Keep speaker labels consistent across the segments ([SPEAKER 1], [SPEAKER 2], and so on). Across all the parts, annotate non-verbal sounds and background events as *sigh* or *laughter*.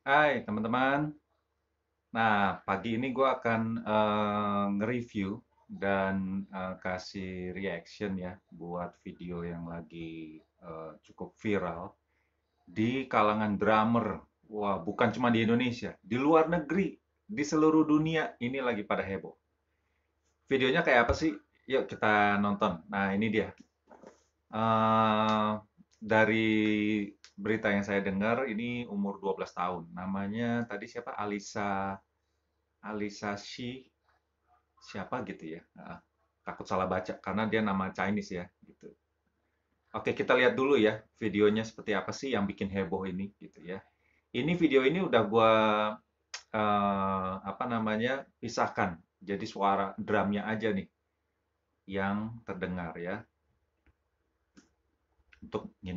[SPEAKER 1] Hai teman-teman. Nah, pagi ini gue akan uh, nge-review dan uh, kasih reaction ya buat video yang lagi uh, cukup viral di kalangan drummer. Wah, bukan cuma di Indonesia, di luar negeri, di seluruh dunia ini lagi pada heboh. Videonya kayak apa sih? Yuk kita nonton. Nah, ini dia. Uh, dari berita yang saya dengar ini umur 12 tahun. Namanya tadi siapa? Alisa Alisa Shi siapa gitu ya. Nah, takut salah baca karena dia nama Chinese ya gitu. Oke, kita lihat dulu ya videonya seperti apa sih yang bikin heboh ini gitu ya. Ini video ini udah gua eh, apa namanya? pisahkan. Jadi suara drumnya aja nih yang terdengar ya. Untuk ini,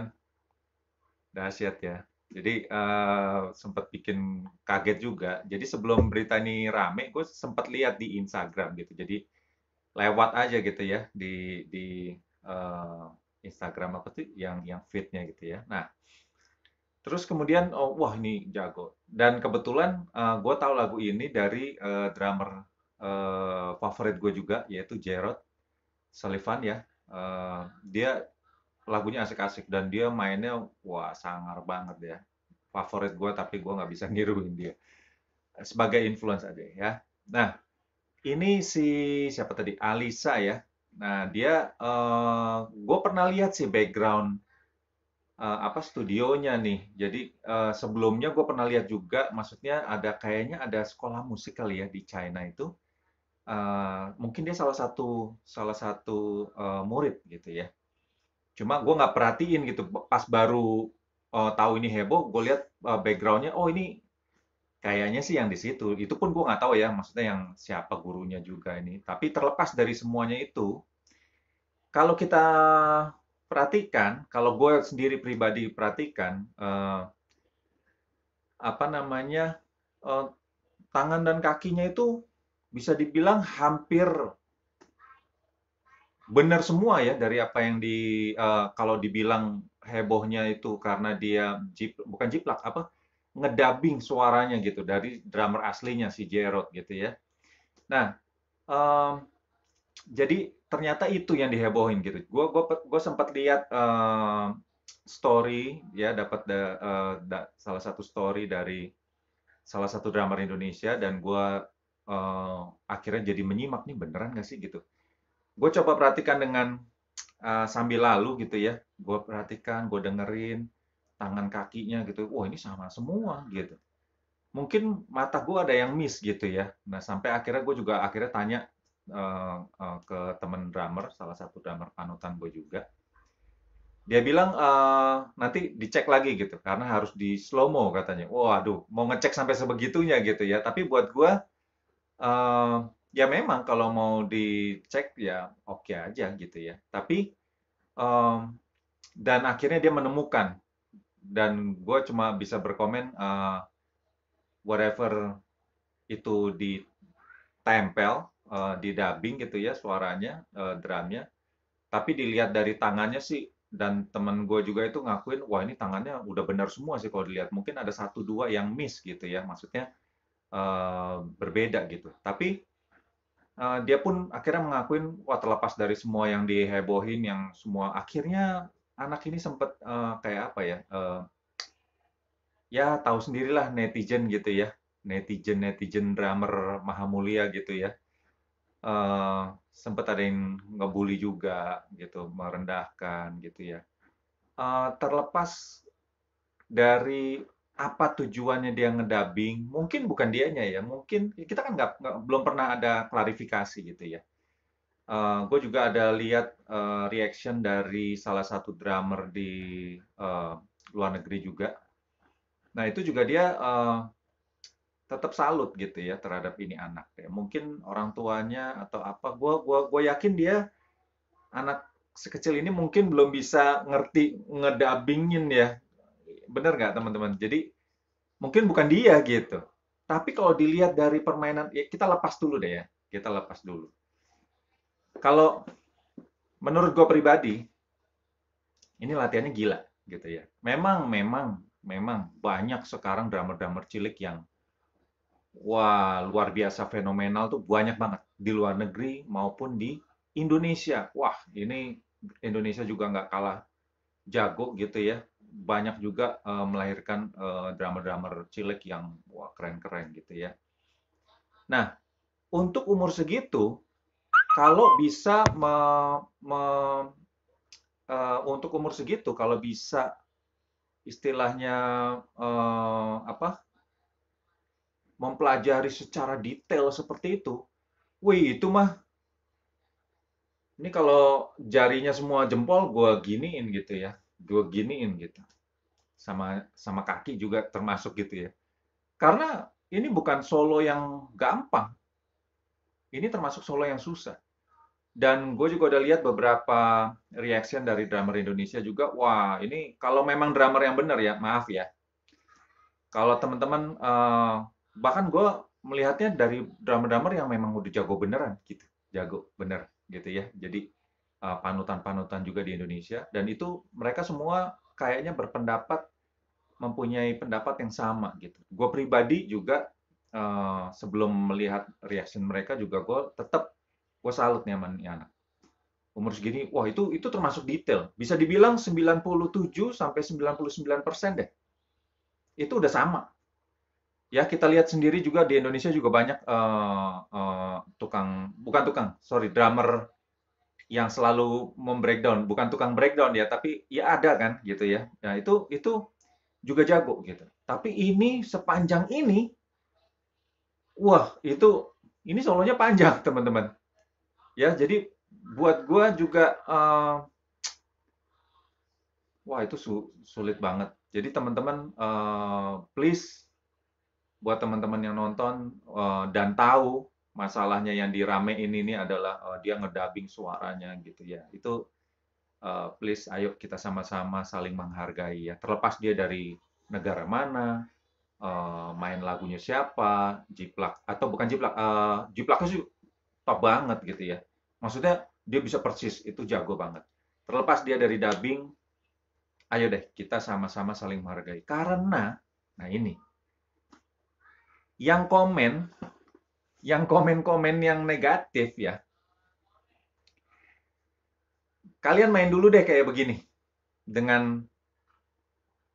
[SPEAKER 1] teman-teman. dahsyat ya. Jadi uh, eh, sempat bikin kaget juga. Jadi sebelum berita ini rame, gue sempat lihat di Instagram gitu. Jadi lewat aja gitu ya di di uh, Instagram apa tuh yang yang fitnya gitu ya. Nah, terus kemudian oh wah ini jago. Dan kebetulan uh, eh, gue tahu lagu ini dari uh, drummer uh, favorit gue juga yaitu Jared Sullivan ya. Uh, dia lagunya asik-asik dan dia mainnya wah sangar banget ya favorit gue tapi gue nggak bisa *laughs* ngiruin dia sebagai influence aja ya nah ini si siapa tadi Alisa ya nah dia uh, eh, gue pernah lihat sih background uh, apa studionya nih jadi uh, sebelumnya gue pernah lihat juga maksudnya ada kayaknya ada sekolah musik kali ya di China itu uh, mungkin dia salah satu salah satu uh, murid gitu ya cuma gue nggak perhatiin gitu pas baru uh, tahu ini heboh gue lihat uh, backgroundnya oh ini kayaknya sih yang di situ itu pun gue nggak tahu ya maksudnya yang siapa gurunya juga ini tapi terlepas dari semuanya itu kalau kita perhatikan kalau gue sendiri pribadi perhatikan uh, apa namanya uh, tangan dan kakinya itu bisa dibilang hampir benar semua ya dari apa yang di uh, kalau dibilang hebohnya itu karena dia jip, bukan jiplak apa ngedabing suaranya gitu dari drummer aslinya si Jerod gitu ya. Nah, um, jadi ternyata itu yang dihebohin gitu. Gue gua, gua sempat lihat uh, story ya dapat da, uh, da, salah satu story dari salah satu drummer Indonesia dan gue uh, akhirnya jadi menyimak nih beneran gak sih gitu gue coba perhatikan dengan uh, sambil lalu gitu ya gue perhatikan gue dengerin tangan kakinya gitu wah ini sama semua gitu mungkin mata gue ada yang miss gitu ya nah sampai akhirnya gue juga akhirnya tanya uh, uh, ke temen drummer salah satu drummer panutan gue juga dia bilang uh, nanti dicek lagi gitu karena harus di slow mo katanya. Wah, aduh, mau ngecek sampai sebegitunya gitu ya. Tapi buat gue. uh, Ya memang kalau mau dicek ya oke aja gitu ya. Tapi um, dan akhirnya dia menemukan dan gue cuma bisa berkomen uh, whatever itu ditempel uh, di dubbing gitu ya suaranya uh, drumnya. Tapi dilihat dari tangannya sih dan temen gue juga itu ngakuin wah ini tangannya udah benar semua sih kalau dilihat mungkin ada satu dua yang miss gitu ya maksudnya uh, berbeda gitu tapi Eh, dia pun akhirnya mengakuin wah terlepas dari semua yang dihebohin yang semua akhirnya anak ini sempat uh, eh, kayak apa ya uh, ya tahu sendirilah netizen gitu ya netizen netizen drummer mulia gitu ya uh, sempat ada yang ngebully juga gitu merendahkan gitu ya uh, terlepas dari apa tujuannya dia ngedabing mungkin bukan dianya ya mungkin kita kan nggak belum pernah ada klarifikasi gitu ya uh, eh, gue juga ada lihat uh, reaction dari salah satu drummer di uh, luar negeri juga nah itu juga dia uh, tetap salut gitu ya terhadap ini anak ya mungkin orang tuanya atau apa gue gua gue yakin dia anak sekecil ini mungkin belum bisa ngerti ngedabingin ya bener nggak teman-teman? Jadi mungkin bukan dia gitu. Tapi kalau dilihat dari permainan, ya kita lepas dulu deh ya. Kita lepas dulu. Kalau menurut gue pribadi, ini latihannya gila gitu ya. Memang, memang, memang banyak sekarang drummer-drummer cilik yang wah luar biasa fenomenal tuh banyak banget di luar negeri maupun di Indonesia. Wah ini Indonesia juga nggak kalah jago gitu ya banyak juga uh, melahirkan uh, eh, drama drummer cilik yang wah keren-keren gitu ya. Nah, untuk umur segitu, kalau bisa me, me, uh, untuk umur segitu, kalau bisa istilahnya uh, apa? mempelajari secara detail seperti itu, wih itu mah ini kalau jarinya semua jempol gue giniin gitu ya gue giniin gitu sama sama kaki juga termasuk gitu ya karena ini bukan solo yang gampang ini termasuk solo yang susah dan gue juga udah lihat beberapa reaction dari drummer Indonesia juga wah ini kalau memang drummer yang benar ya maaf ya kalau teman-teman uh, bahkan gue melihatnya dari drummer-drummer yang memang udah jago beneran gitu jago bener gitu ya jadi Eh, panutan-panutan juga di Indonesia dan itu mereka semua kayaknya berpendapat mempunyai pendapat yang sama gitu. Gue pribadi juga eh, sebelum melihat reaction mereka juga gue tetap gue salut nih sama nih anak. Umur segini, wah itu itu termasuk detail. Bisa dibilang 97 sampai 99 persen deh. Itu udah sama. Ya kita lihat sendiri juga di Indonesia juga banyak uh, uh, tukang bukan tukang, sorry drummer yang selalu membreakdown, bukan tukang breakdown ya, tapi ya ada kan gitu ya. Nah, itu itu juga jago gitu. Tapi ini sepanjang ini wah, itu ini solonya panjang, *laughs* teman-teman. Ya, jadi buat gua juga uh, wah, itu su sulit banget. Jadi teman-teman uh, please buat teman-teman yang nonton uh, dan tahu masalahnya yang dirame ini ini adalah uh, dia ngedabing suaranya gitu ya. Itu uh, please ayo kita sama-sama saling menghargai ya. Terlepas dia dari negara mana, uh, main lagunya siapa, jiplak atau bukan jiplak, uh, jiplaknya sih top banget gitu ya. Maksudnya dia bisa persis, itu jago banget. Terlepas dia dari dubbing, ayo deh kita sama-sama saling menghargai. Karena, nah ini, yang komen yang komen-komen yang negatif ya. Kalian main dulu deh kayak begini. Dengan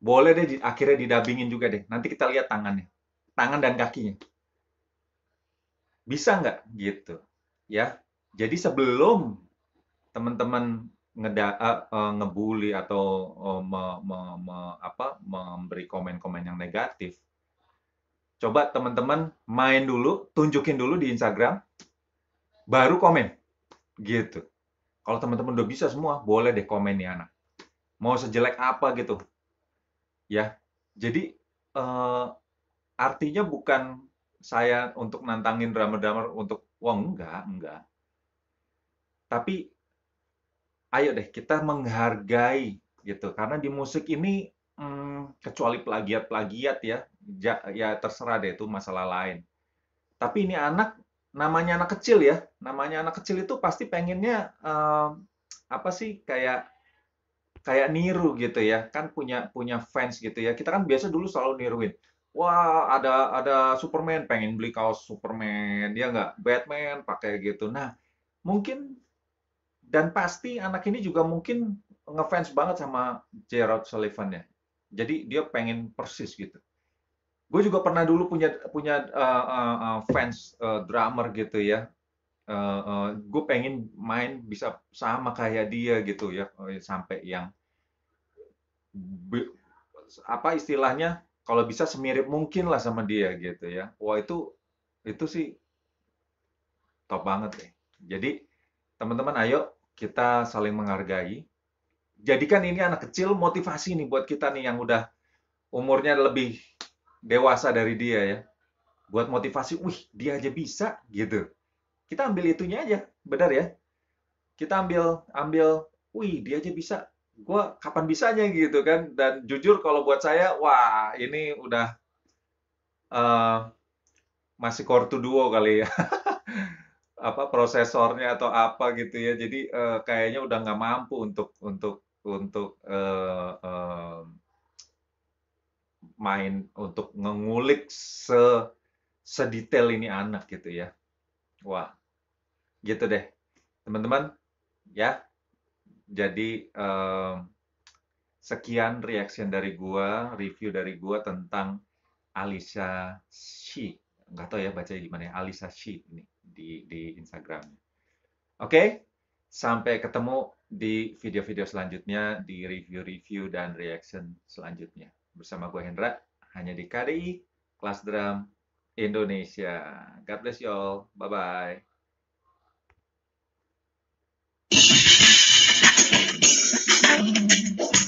[SPEAKER 1] boleh deh akhirnya didabingin juga deh. Nanti kita lihat tangannya. Tangan dan kakinya. Bisa nggak gitu? Ya. Jadi sebelum teman-teman ngeda uh, uh, ngebully atau uh, me, me, me, apa, memberi komen-komen yang negatif, Coba teman-teman main dulu, tunjukin dulu di Instagram, baru komen. Gitu. Kalau teman-teman udah bisa semua, boleh deh komen nih anak. Mau sejelek apa gitu. Ya. Jadi uh, artinya bukan saya untuk nantangin drama-drama untuk wah enggak, enggak. Tapi ayo deh kita menghargai gitu karena di musik ini Hmm, kecuali plagiat-plagiat ya, ja, ya terserah deh itu masalah lain. Tapi ini anak, namanya anak kecil ya, namanya anak kecil itu pasti pengennya hmm, apa sih kayak kayak niru gitu ya, kan punya punya fans gitu ya. Kita kan biasa dulu selalu niruin. Wah ada ada Superman pengen beli kaos Superman, dia ya nggak Batman pakai gitu. Nah mungkin dan pasti anak ini juga mungkin ngefans banget sama Gerard Sullivan ya. Jadi dia pengen persis gitu. Gue juga pernah dulu punya punya uh, uh, fans uh, drummer gitu ya. Uh, uh, gue pengen main bisa sama kayak dia gitu ya sampai yang apa istilahnya kalau bisa semirip mungkin lah sama dia gitu ya. Wah itu itu sih top banget deh. Jadi teman-teman ayo kita saling menghargai, jadikan ini anak kecil motivasi nih buat kita nih yang udah umurnya lebih dewasa dari dia ya. Buat motivasi, wih dia aja bisa gitu. Kita ambil itunya aja, benar ya. Kita ambil, ambil, wih dia aja bisa. Gue kapan bisanya gitu kan. Dan jujur kalau buat saya, wah ini udah uh, masih Core to Duo kali ya. *laughs* apa prosesornya atau apa gitu ya jadi eh, kayaknya udah nggak mampu untuk untuk untuk uh, uh, main untuk mengulik se sedetail ini anak gitu ya. Wah, gitu deh, teman-teman ya. Jadi uh, sekian reaction dari gua, review dari gua tentang Alisa Shi. Nggak tahu ya baca gimana ya, Alisa Shi ini di di Instagram Oke, okay? sampai ketemu di video-video selanjutnya, di review-review dan reaction selanjutnya. Bersama gue Hendra, hanya di KDI, Kelas Drum, Indonesia. God bless you all. Bye-bye. *laughs*